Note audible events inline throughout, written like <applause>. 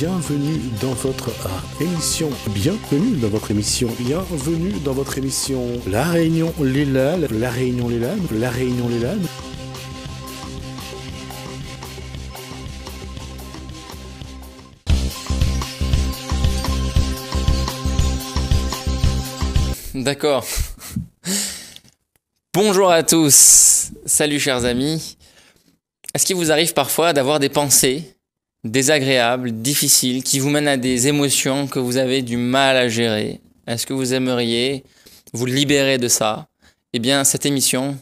bienvenue dans votre ah, émission. Bienvenue dans votre émission. Bienvenue dans votre émission. La Réunion les Lales, La Réunion les Lales, La Réunion les D'accord. Bonjour à tous. Salut chers amis. Est-ce qu'il vous arrive parfois d'avoir des pensées Désagréable, difficile, qui vous mène à des émotions que vous avez du mal à gérer Est-ce que vous aimeriez vous libérer de ça Eh bien, cette émission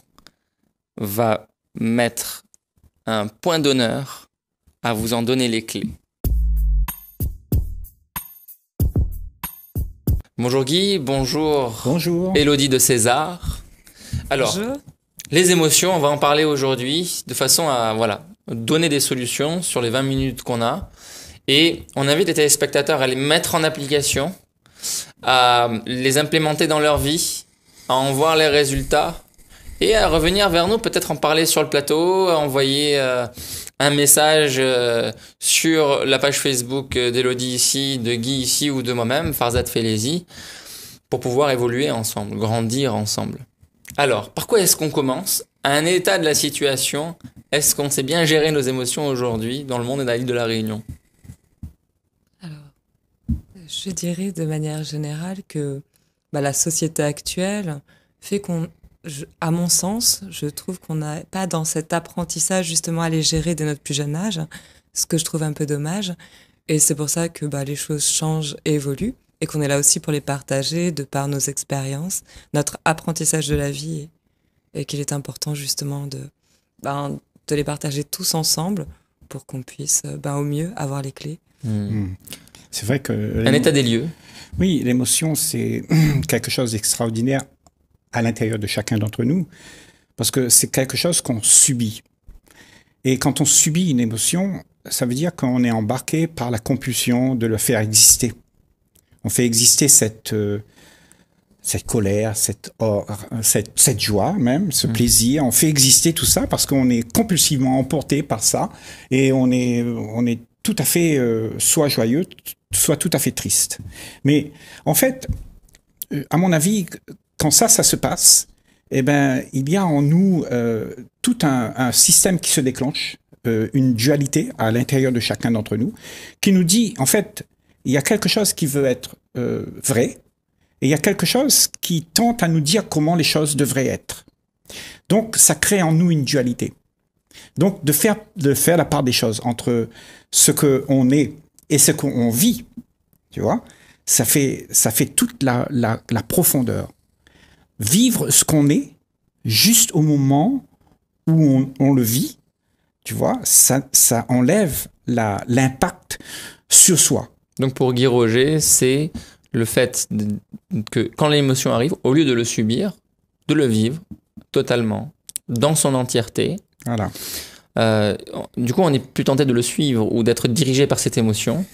va mettre un point d'honneur à vous en donner les clés. Bonjour Guy, bonjour. Bonjour. Elodie de César. Alors, les émotions, on va en parler aujourd'hui de façon à voilà, donner des solutions sur les 20 minutes qu'on a. Et on invite les téléspectateurs à les mettre en application, à les implémenter dans leur vie, à en voir les résultats et à revenir vers nous, peut-être en parler sur le plateau, à envoyer euh, un message euh, sur la page Facebook euh, d'Elodie ici, de Guy ici ou de moi-même, Farzad Felesi, pour pouvoir évoluer ensemble, grandir ensemble. Alors, par quoi est-ce qu'on commence un état de la situation, est-ce qu'on sait bien gérer nos émotions aujourd'hui dans le monde et dans l'île de la Réunion Alors, je dirais de manière générale que bah, la société actuelle fait qu'on, à mon sens, je trouve qu'on n'a pas dans cet apprentissage justement à les gérer dès notre plus jeune âge, ce que je trouve un peu dommage. Et c'est pour ça que bah, les choses changent et évoluent et qu'on est là aussi pour les partager de par nos expériences, notre apprentissage de la vie et qu'il est important justement de, ben, de les partager tous ensemble pour qu'on puisse euh, ben, au mieux avoir les clés. Hmm. Hmm. C'est vrai que... Un état des lieux. Oui, l'émotion, c'est <clears throat> quelque chose d'extraordinaire à l'intérieur de chacun d'entre nous, parce que c'est quelque chose qu'on subit. Et quand on subit une émotion, ça veut dire qu'on est embarqué par la compulsion de le faire exister. On fait exister cette, euh, cette colère, cette, cette, joie même, ce mm. plaisir. On fait exister tout ça parce qu'on est compulsivement emporté par ça et on est, on est tout à fait euh, soit joyeux, soit tout à fait triste. Mais en fait, euh, à mon avis, quand ça, ça se passe, eh ben, il y a en nous euh, tout un, système qui se déclenche, une dualité à l'intérieur de chacun d'entre nous, qui nous dit, en fait, il y a quelque chose qui veut être vrai, et il y a quelque chose qui tente à nous dire comment les choses devraient être. Donc, ça crée en nous une dualité. Donc, de faire, de faire la part des choses entre ce qu'on est et ce qu'on vit, tu vois, ça fait, ça fait toute la, profondeur. Vivre ce qu'on est juste au moment où on, le vit, tu vois, ça, ça enlève l'impact sur soi. Donc pour Guy Roger, c'est le fait que quand l'émotion arrive, au lieu de le subir, de le vivre totalement, dans son entièreté. Voilà. Euh, du coup, on n'est plus tenté de le suivre ou d'être dirigé par cette émotion,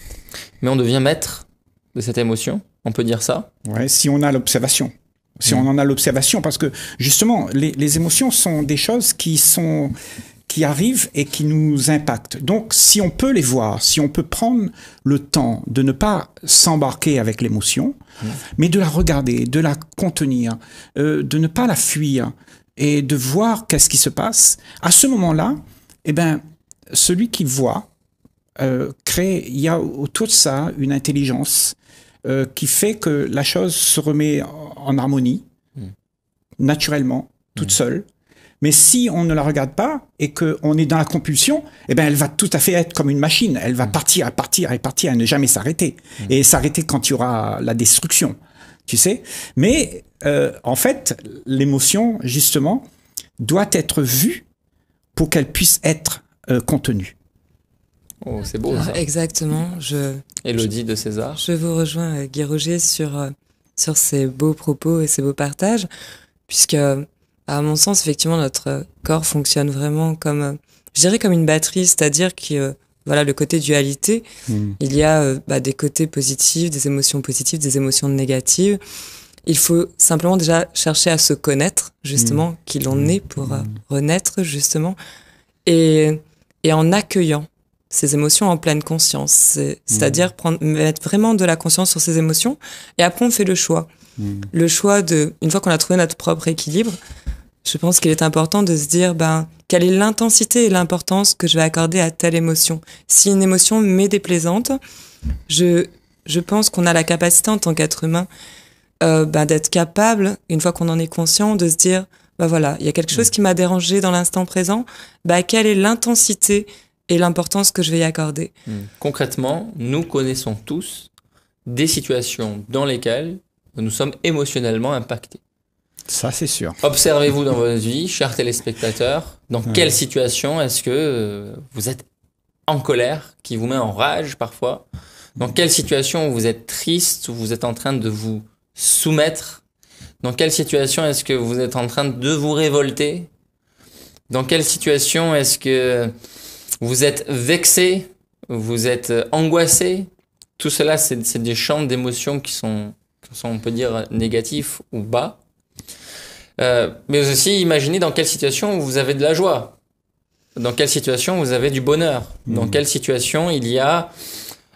mais on devient maître de cette émotion. On peut dire ça Ouais, si on a l'observation. Si mm. on en a l'observation, parce que justement, les émotions sont des choses qui sont qui arrivent et qui nous impactent. Donc, si on peut les voir, si on peut prendre le temps de ne pas s'embarquer avec l'émotion, mm. mais de la regarder, de la contenir, euh, de ne pas la fuir et de voir qu'est-ce qui se passe, à ce moment-là, eh ben, celui qui voit euh, crée, il y a autour de ça une intelligence euh, qui fait que la chose se remet en harmonie, mm. naturellement, toute mm. seule, mais si on ne la regarde pas et qu'on est dans la compulsion, eh ben elle va tout à fait être comme une machine. Elle va mm. partir, à partir et partir et ne jamais s'arrêter. Mm. Et s'arrêter quand il y aura la destruction, tu sais. Mais euh, en fait, l'émotion, justement, doit être vue pour qu'elle puisse être euh, contenue. Oh, c'est beau. Exactement. Je, Élodie de César. Je vous rejoins, euh, Guy Roger, sur, sur ces beaux propos et ces beaux partages, puisque à mon sens, effectivement, notre corps fonctionne vraiment comme, euh, je dirais comme une batterie, c'est-à-dire que euh, voilà le côté dualité. Hmm. Il y a euh, bah, des côtés positifs, des émotions positives, des émotions négatives. Il faut simplement déjà chercher à se connaître, justement, hmm. qui l'on est pour hmm. renaître, justement, et, et en accueillant ces émotions en pleine conscience. C'est-à-dire prendre, mettre vraiment de la conscience sur ces émotions, et après on fait le choix. Le choix de, une fois qu'on a trouvé notre propre équilibre, je pense qu'il est important de se dire ben, quelle est l'intensité et l'importance que je vais accorder à telle émotion. Si une émotion m'est déplaisante, je, je pense qu'on a la capacité en tant qu'être humain euh, ben, d'être capable, une fois qu'on en est conscient, de se dire bah voilà, il y a quelque chose qui m'a dérangé dans l'instant présent, ben, quelle est l'intensité et l'importance que je vais y accorder. Hmm. Concrètement, nous connaissons tous des situations dans lesquelles nous sommes émotionnellement impactés. Ça, c'est sûr. Observez-vous dans votre vie, chers téléspectateurs, dans quelle situation est-ce que euh, vous êtes en colère, qui vous met en rage parfois Dans quelle situation vous êtes triste, où vous êtes en train de vous soumettre Dans quelle situation est-ce que vous êtes en train de vous révolter Dans quelle situation est-ce que vous êtes vexé Vous êtes euh, angoissé Tout cela, c'est des champs d'émotions qui sont, on peut dire, négatifs ou bas. Euh, mais aussi, imaginez dans quelle situation vous avez de la joie, dans quelle situation vous avez du bonheur, dans mmh. quelle situation il y a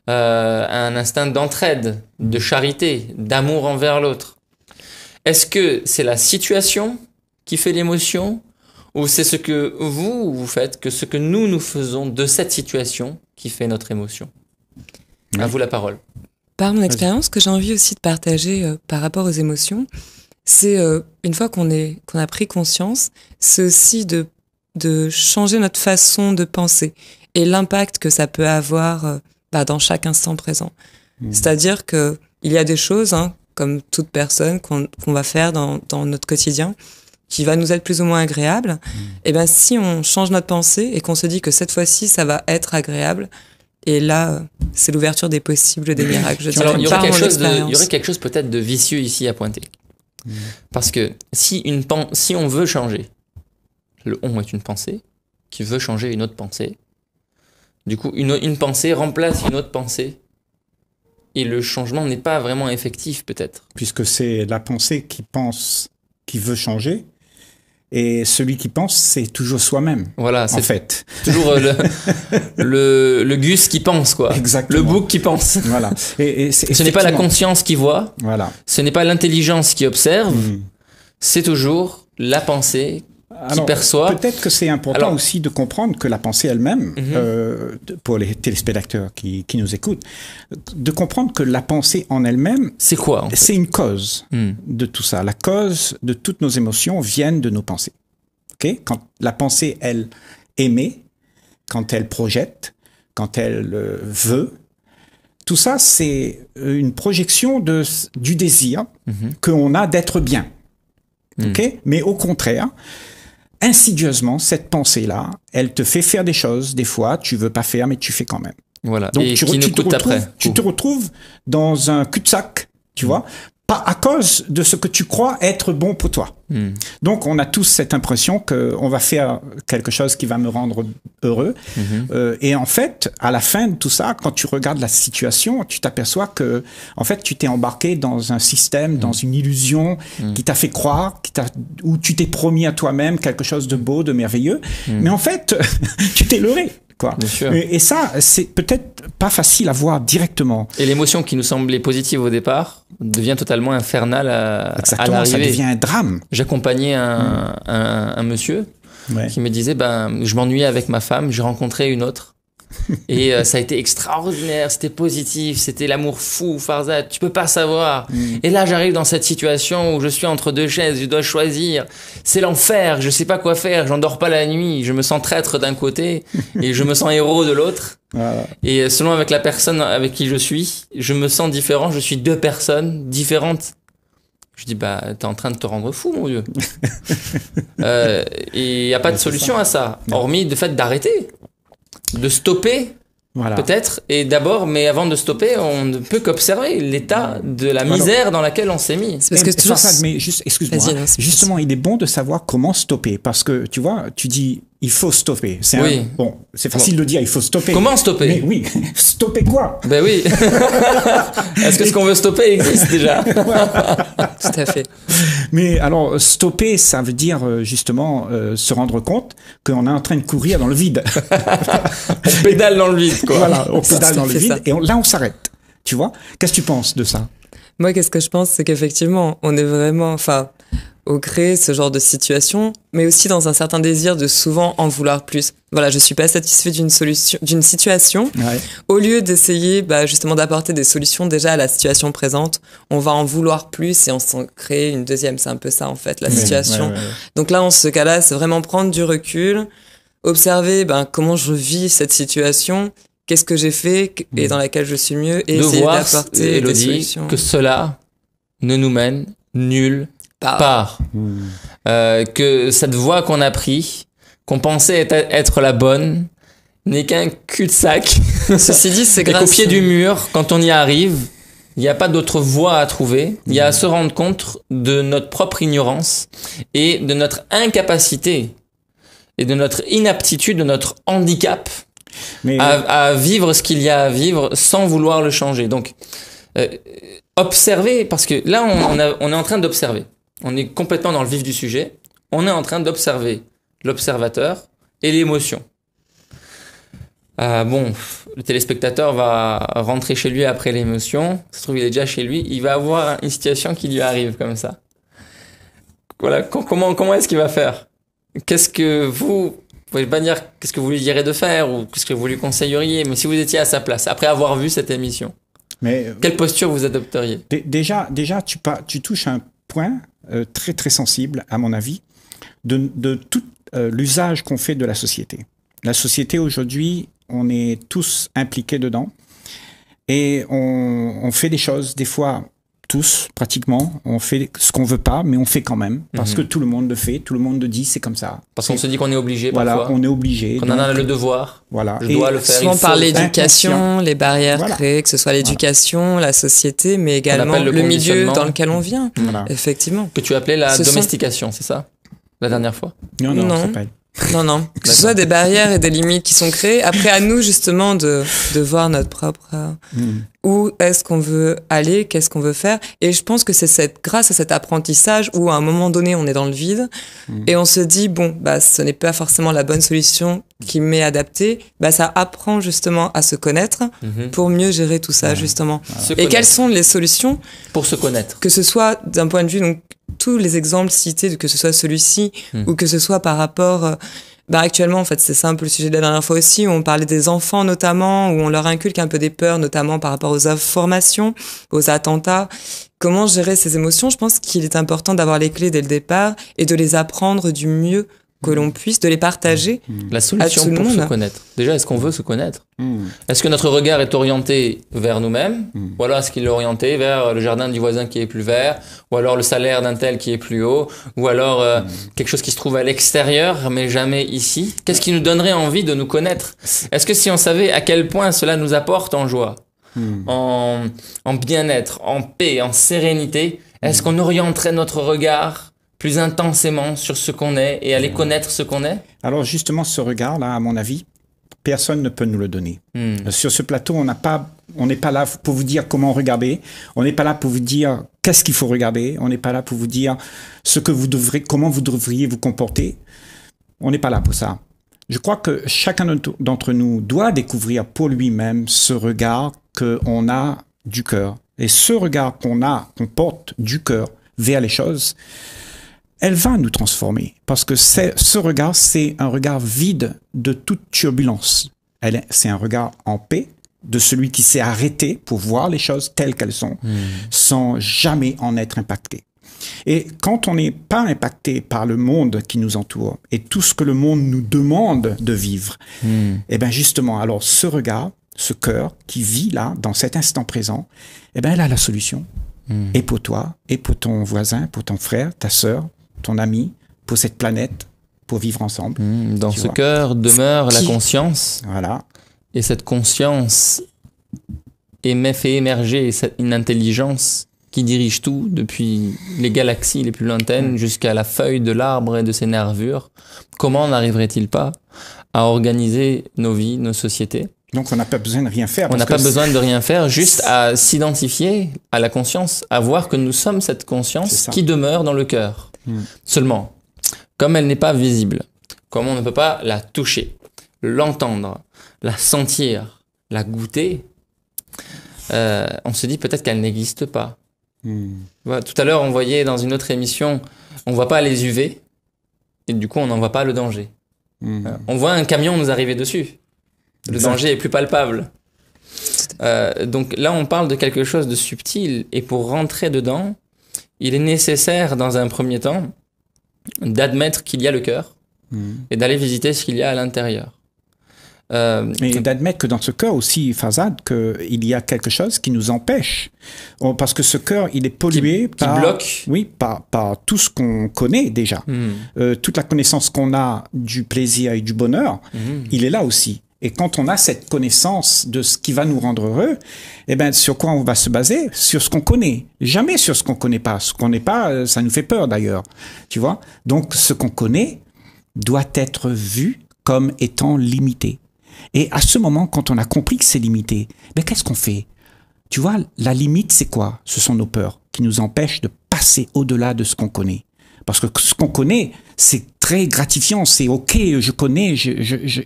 euh, un instinct d'entraide, de charité, d'amour envers l'autre. Est-ce que c'est la situation qui fait l'émotion ou c'est ce que vous, vous faites, que ce que nous, nous faisons de cette situation qui fait notre émotion À vous la parole. Par mon expérience, que j'ai envie aussi de partager euh, par rapport aux émotions, c'est euh, une fois qu'on est qu'on a pris conscience, c'est aussi de de changer notre façon de penser et l'impact que ça peut avoir euh, bah, dans chaque instant présent. Mmh. C'est-à-dire que il y a des choses, hein, comme toute personne, qu'on va faire dans, dans notre quotidien, qui va nous être plus ou moins agréable. Mmh. Et ben si on change notre pensée et qu'on se dit que cette fois-ci ça va être agréable, et là, c'est l'ouverture des possibles, des <coughs> miracles. il y, aurait quelque chose il y aurait quelque chose peut-être de vicieux ici à pointer. Mm. Parce que si, une si on veut changer, le on est une pensée qui veut changer une autre pensée. Du coup, une pensée remplace une autre pensée. Et le changement n'est pas vraiment effectif, peut-être. Puisque c'est la pensée qui pense, qui veut changer, et celui qui pense, c'est toujours soi-même. Voilà, c'est fait. Toujours euh, <laughs> le, Gus qui pense, quoi. Exactement. Le bouc qui pense. Voilà. Et, ce n'est pas la conscience qui voit. Voilà. Ce n'est pas l'intelligence qui observe. Mhm. C'est toujours la pensée Peut-être que c'est important aussi de comprendre que la pensée elle-même, mhm. euh, pour les téléspectateurs qui, nous écoutent, de comprendre que la pensée en elle-même, c'est quoi C'est une cause hmm. de tout ça. La cause de toutes nos émotions viennent de nos pensées. Ok Quand la pensée, elle émet, quand elle projette, quand elle euh, veut, tout ça, c'est une projection de, du désir mhm. qu'on a d'être bien. Hmm. Ok Mais au contraire, insidieusement, cette pensée-là, elle te fait faire des choses, des fois, tu veux pas faire, mais tu fais quand même. Voilà. Donc, tu, te retrouves, tu te retrouves dans un cul-de-sac, tu mm. vois, pas à cause de ce que tu crois être bon pour toi. Hmm. Donc on a tous cette impression qu'on va faire quelque chose qui va me rendre heureux. Mhm. Euh, et en fait, à la fin de tout ça, quand tu regardes la situation, tu t'aperçois que en fait tu t'es embarqué dans un système, dans hmm. une illusion hmm. qui t'a fait croire, qui où tu t'es promis à toi-même quelque chose de beau, de merveilleux. Mais en fait, <laughs> tu t'es leurré. Euh, et, ça, c'est peut-être pas facile à voir directement. Et l'émotion qui nous semblait positive au départ devient totalement infernale à, à Ça devient un drame. J'accompagnais un, mm. monsieur qui me disait ben, Je m'ennuyais avec ma femme, j'ai rencontré une autre. <laughs> Et euh, ça a été extraordinaire, c'était positif, c'était l'amour fou, Farzad, tu peux pas savoir. Mm. Et là, j'arrive dans cette situation où je suis entre deux chaises, je dois choisir. C'est l'enfer, je sais pas quoi faire, j'endors pas la nuit, je me sens traître d'un côté <laughs> et je me sens héros de l'autre. Et euh, selon avec la personne avec qui je suis, je me sens différent, je suis deux personnes différentes. Je dis, bah, t'es en train de te rendre fou, mon Dieu. <laughs> Euh, et il n'y a pas de solution à ça, hormis le fait d'arrêter de stopper Peut-être. Et d'abord, mais avant de stopper, on ne peut qu'observer l'état de la misère dans laquelle on s'est mis. C'est parce que mais juste, excuse-moi. Hein. Justement, il est bon de savoir comment stopper, parce que tu vois, tu dis, il faut stopper. C'est bon, c'est facile de dire, il faut stopper. Comment stopper Mais oui, <laughs> stopper quoi Ben oui. <laughs> Est-ce que ce qu'on veut stopper existe déjà <laughs> Tout à fait. Mais alors, stopper, ça veut dire euh, justement euh, se rendre compte qu'on est en train de courir dans le vide. <laughs> on pédale dans le vide, quoi. Voilà, on <laughs> pédale dans le vide et là, on s'arrête. Tu vois Qu'est-ce que tu penses de ça Moi, qu'est-ce que je pense C'est qu'effectivement, on est vraiment. Enfin, au gré ce genre de situation, mais aussi dans un certain désir de souvent en vouloir plus. Voilà, je suis pas satisfait d'une solution, d'une situation. Au lieu d'essayer bah, justement d'apporter des solutions déjà à la situation présente, on va en vouloir plus et on s'en crée une deuxième. C'est un peu ça en fait la situation. Donc là, en ce cas-là, c'est vraiment prendre du recul, observer ben, comment je vis cette situation qu'est-ce que j'ai fait et mm. dans laquelle je suis mieux et essayer d'apporter des solutions. que cela ne nous mène nulle par. Hmm. Euh, que cette voie qu'on a pris, qu'on pensait être la bonne, n'est qu'un cul-de-sac. <laughs> Ceci dit, c'est grâce. Au pied du mur, quand on y arrive, il n'y a pas d'autre voie à trouver. Il y a à se rendre compte de notre propre ignorance et de notre incapacité et de notre inaptitude, de notre handicap à, vivre ce qu'il y a à vivre sans vouloir le changer. Donc, euh, observer, parce que là, on est en train d'observer on est complètement dans le vif du sujet, on est en train d'observer l'observateur et l'émotion. Euh, bon, le téléspectateur va rentrer chez lui après l'émotion, se trouve il est déjà chez lui, il va avoir une situation qui lui arrive comme ça. Voilà, comment, comment est-ce qu'il va faire Qu'est-ce que vous, vous pouvez pas dire qu'est-ce que vous lui direz de faire ou qu'est-ce que vous lui conseilleriez, mais si vous étiez à sa place, après avoir vu cette émission, mais, quelle posture vous adopteriez Déjà, déjà tu, tu touches un point euh, très très sensible, à mon avis, de, tout euh, l'usage qu'on fait de la société. La société aujourd'hui, on est tous impliqués dedans et on fait des choses, des fois tous pratiquement. On fait ce qu'on veut pas, mais on fait quand même parce que mhm. tout le monde le fait, tout le monde le dit, c'est comme ça. Parce qu'on se dit qu'on est obligé. Voilà, on est obligé. On en a le devoir. Voilà. Je le faire. Souvent par l'éducation, les barrières créées, que ce soit l'éducation, la société, mais également le, milieu dans lequel on vient. Effectivement. Que tu appelais la domestication, c'est ça La dernière fois Non, non, non. Non, <laughs> Que ce soit des barrières et des limites qui sont créées. Après, à nous, justement, de, voir notre propre. Hmm où est-ce qu'on veut aller, qu'est-ce qu'on veut faire. Et je pense que c'est cette, grâce à cet apprentissage où à un moment donné, on est dans le vide mm. et on se dit, bon, bah, ce n'est pas forcément la bonne solution qui m'est adaptée. Bah, ça apprend justement à se connaître mm-hmm. pour mieux gérer tout ça, justement. Et quelles sont les solutions Pour se connaître. Que ce soit d'un point de vue, donc, tous les exemples cités, que ce soit celui-ci mm. ou que ce soit par rapport euh, bah actuellement en fait c'est simple le sujet de la dernière fois aussi où on parlait des enfants notamment où on leur inculque un peu des peurs notamment par rapport aux informations aux attentats comment gérer ces émotions je pense qu'il est important d'avoir les clés dès le départ et de les apprendre du mieux que l'on puisse, de les partager. Mmh. Mmh. La solution à pour se connaître. Déjà, est-ce qu'on veut se connaître mmh. Est-ce que notre regard est orienté vers nous-mêmes Ou alors est-ce qu'il est orienté vers le jardin du voisin qui est plus vert Ou alors le salaire d'un tel qui est plus haut Ou alors euh, quelque chose qui se trouve à l'extérieur mais jamais ici Qu'est-ce qui nous donnerait envie de nous connaître Est-ce que si on savait à quel point cela nous apporte en joie, en, en bien-être, en paix, en sérénité, est-ce qu'on orienterait notre regard plus intensément sur ce qu'on est et aller connaître ce qu'on est Alors justement, ce regard-là, à mon avis, personne ne peut nous le donner. Hmm. Euh, sur ce plateau, on n'a pas, on n'est pas là pour vous dire comment regarder. On n'est pas là pour vous dire qu'est-ce qu'il faut regarder. On n'est pas là pour vous dire ce que vous devrez, comment vous devriez vous comporter. On n'est pas là pour ça. Je crois que chacun d'entre nous doit découvrir pour lui-même ce regard qu'on a du cœur. Et ce regard qu'on a, qu'on porte du cœur vers les choses, elle va nous transformer parce que ce regard, c'est un regard vide de toute turbulence. C'est un regard en paix de celui qui s'est arrêté pour voir les choses telles qu'elles sont hmm. sans jamais en être impacté. Et quand on n'est pas impacté par le monde qui nous entoure et tout ce que le monde nous demande de vivre, hmm. eh et bien justement, alors ce regard, ce cœur qui vit là, dans cet instant présent, et eh bien elle a la solution. Hmm. Et pour toi, et pour ton voisin, pour ton frère, ta sœur, ton ami, pour cette planète, pour vivre ensemble. Hmm, dans ce cœur demeure la conscience. Voilà. Et cette conscience fait émerger une intelligence qui dirige tout, depuis les galaxies les plus lointaines jusqu'à la feuille de l'arbre et de ses nervures. Comment n'arriverait-il pas à organiser nos vies, nos sociétés donc on n'a pas besoin de rien faire. On n'a pas besoin de rien faire, juste à s'identifier à la conscience, à voir que nous sommes cette conscience qui demeure dans le cœur. Mm. Seulement, comme elle n'est pas visible, comme on ne peut pas la toucher, l'entendre, la sentir, la goûter, euh, on se dit peut-être qu'elle n'existe pas. Mm. tout à l'heure, on voyait dans une autre émission, on voit pas les UV, et du coup, on n'en voit pas le danger. Mm. Euh, on voit un camion nous arriver dessus. Le danger est plus palpable. Euh, donc là, on parle de quelque chose de subtil, et pour rentrer dedans, il est nécessaire dans un premier temps d'admettre qu'il y a le cœur hmm. et d'aller visiter ce qu'il y a à l'intérieur. Euh, et d'admettre que dans ce cœur aussi, Fazad, qu'il y a quelque chose qui nous empêche. Oh, parce que ce cœur, il est pollué par, Oui, par, tout ce qu'on connaît déjà. Hmm. Euh, toute la connaissance qu'on a du plaisir et du bonheur, hmm. il est là aussi. Et quand on a cette connaissance de ce qui va nous rendre heureux, eh ben, sur quoi on va se baser? Sur ce qu'on connaît. Jamais sur ce qu'on connaît pas. Ce qu'on n'est pas, euh, ça nous fait peur d'ailleurs. Tu vois? Donc, ce qu'on connaît doit être vu comme étant limité. Et à ce moment, quand on a compris que c'est limité, ben, qu'est-ce qu'on fait? Tu vois, la limite, c'est quoi? Ce sont nos peurs qui nous empêchent de passer au-delà de ce qu'on connaît. Parce que ce qu'on connaît, c'est très gratifiant, c'est ok, je connais,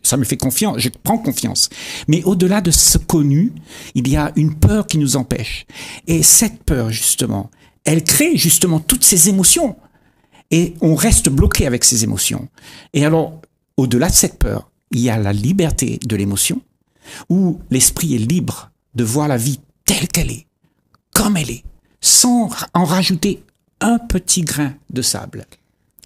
ça me fait confiance, je prends confiance. Mais au-delà de ce connu, il y a une peur qui nous empêche. Et cette peur, justement, elle crée justement toutes ces émotions. Et on reste bloqué avec ces émotions. Et alors, au-delà de cette peur, il y a la liberté de l'émotion, où l'esprit est libre de voir la vie telle qu'elle est, comme elle est, sans en rajouter un petit grain de sable.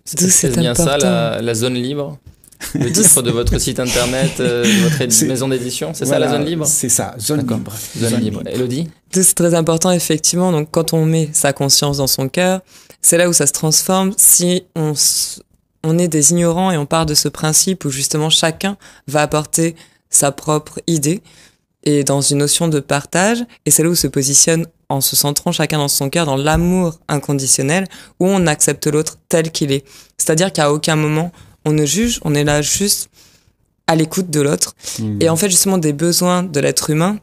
C'est bien ça, la, zone libre <laughs> le titre de votre site internet, de euh, <laughs> votre maison d'édition, c'est ça la zone libre C'est ça, zone libre. Zone, libre. Elodie C'est très important, effectivement. Donc, quand on met sa conscience dans son cœur, c'est là où ça se transforme. Si on, on est des ignorants et on part de ce principe où justement chacun va apporter sa propre idée et dans une notion de partage, et c'est là où se positionne en se centrant chacun dans son cœur, dans l'amour inconditionnel, où on accepte l'autre tel qu'il est. C'est-à-dire qu'à aucun moment, on ne juge, on est là juste à l'écoute de l'autre. Mmh. Et en fait, justement, des besoins de l'être humain,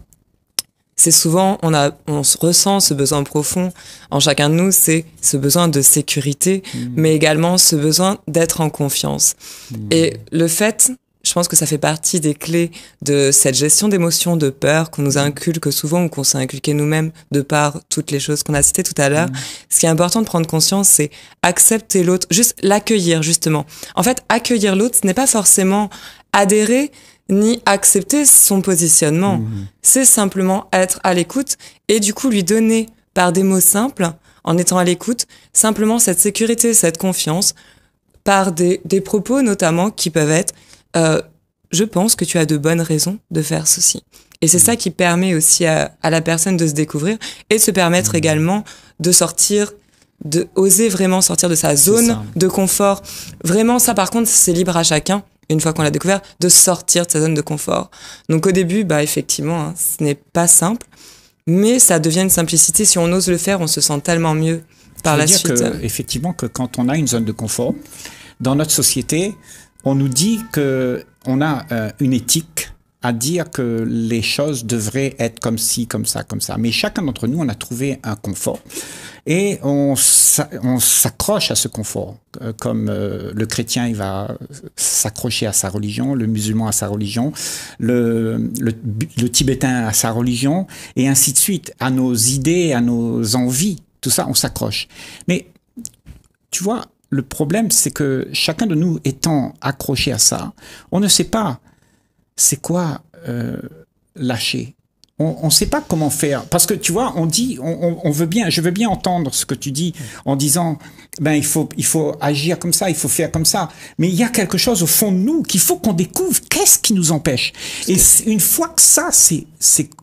c'est souvent, on, a, on ressent ce besoin profond en chacun de nous, c'est ce besoin de sécurité, mmh. mais également ce besoin d'être en confiance. Mmh. Et le fait je pense que ça fait partie des clés de cette gestion d'émotions, de peur qu'on nous inculque souvent ou qu'on s'est inculqué nous-mêmes de par toutes les choses qu'on a citées tout à l'heure. Mm. Ce qui est important de prendre conscience, c'est accepter l'autre, juste l'accueillir justement. En fait, accueillir l'autre, ce n'est pas forcément adhérer ni accepter son positionnement. Mm. C'est simplement être à l'écoute et du coup lui donner par des mots simples, en étant à l'écoute, simplement cette sécurité, cette confiance, par des propos notamment qui peuvent être euh, je pense que tu as de bonnes raisons de faire ceci. Et c'est mm. ça qui permet aussi à, la personne de se découvrir et de se permettre mm. également de sortir, de oser vraiment sortir de sa zone de confort. Vraiment, ça par contre, c'est libre à chacun une fois qu'on l'a découvert, de sortir de sa zone de confort. Donc au début, bah effectivement, hein, ce n'est pas simple, mais ça devient une simplicité. Si on ose le faire, on se sent tellement mieux par la dire suite. Que, effectivement, que quand on a une zone de confort, dans notre société, on nous dit que on a euh, une éthique à dire que les choses devraient être comme ci, comme ça, comme ça. Mais chacun d'entre nous, on a trouvé un confort et on s'accroche à ce confort, euh, comme euh, le chrétien, il va s'accrocher à sa religion, le musulman à sa religion, le tibétain à sa religion, et ainsi de suite, à nos idées, à nos envies, tout ça, on s'accroche. Mais tu vois, le problème, c'est que chacun de nous étant accroché à ça, on ne sait pas c'est quoi euh, lâcher. On ne sait pas comment faire. Parce que tu vois, on dit, on, veut bien, je veux bien entendre ce que tu dis en disant, ben, il faut, il faut agir comme ça, il faut faire comme ça. Mais il y a quelque chose au fond de nous qu'il faut qu'on découvre. Qu'est-ce qui nous empêche? Et une fois que ça, c'est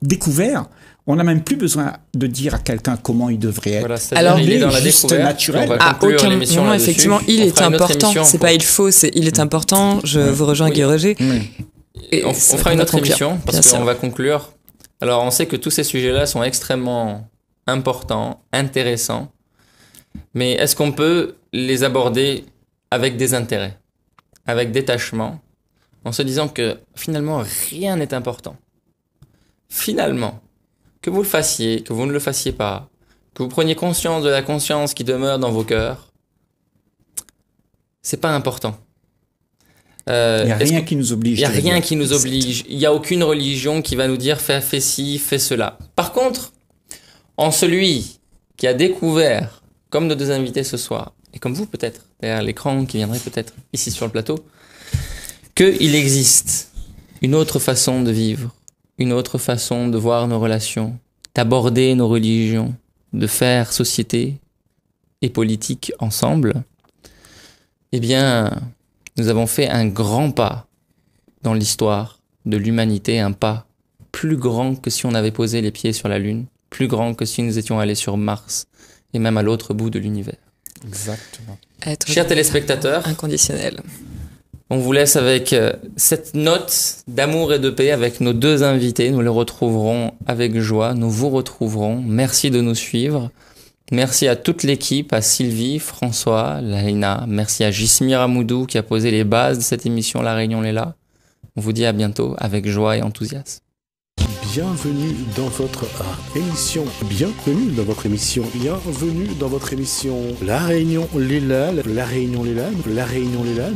découvert, on n'a même plus besoin de dire à quelqu'un comment il devrait être. Alors, il, est, dans la À ah, aucun moment, effectivement, il est important. C'est n'est pas il faut, c'est il est mm. important. Je vous rejoins, oui. Guy Roger. on, fera une autre émission parce qu'on va conclure. Alors, on sait que tous ces sujets-là sont extrêmement importants, intéressants. Mais est-ce qu'on peut les aborder avec désintérêt, avec détachement, en se disant que finalement rien n'est important Finalement, que vous le fassiez, que vous ne le fassiez pas, que vous preniez conscience de la conscience qui demeure dans vos cœurs, c'est pas important. Euh, il n'y a rien qui nous oblige. Il n'y a rien qui nous oblige. Il n'y a aucune religion qui va nous dire fais, fais ci, fais cela. Par contre, en celui qui a découvert, comme nos deux invités ce soir, et comme vous peut-être, derrière l'écran, qui viendrait peut-être ici sur le plateau, qu'il existe une autre façon de vivre, une autre façon de voir nos relations, d'aborder nos religions, de faire société et politique ensemble, eh bien, nous avons fait un grand pas dans l'histoire de l'humanité, un pas plus grand que si on avait posé les pieds sur la Lune, plus grand que si nous étions allés sur Mars et même à l'autre bout de l'univers. Exactement. Chers téléspectateurs, inconditionnel. On vous laisse avec euh, cette note d'amour et de paix avec nos deux invités. Nous les retrouverons avec joie. Nous vous retrouverons. Merci de nous suivre. Merci à toute l'équipe, à Sylvie, François, Laina. Merci à Jismir Ramoudou qui a posé les bases de cette émission La Réunion Léla. On vous dit à bientôt avec joie et enthousiasme. Bienvenue dans votre ah, émission. Bienvenue dans votre émission. Bienvenue dans votre émission. La Réunion Léla. La Réunion Léla. La Réunion Léla.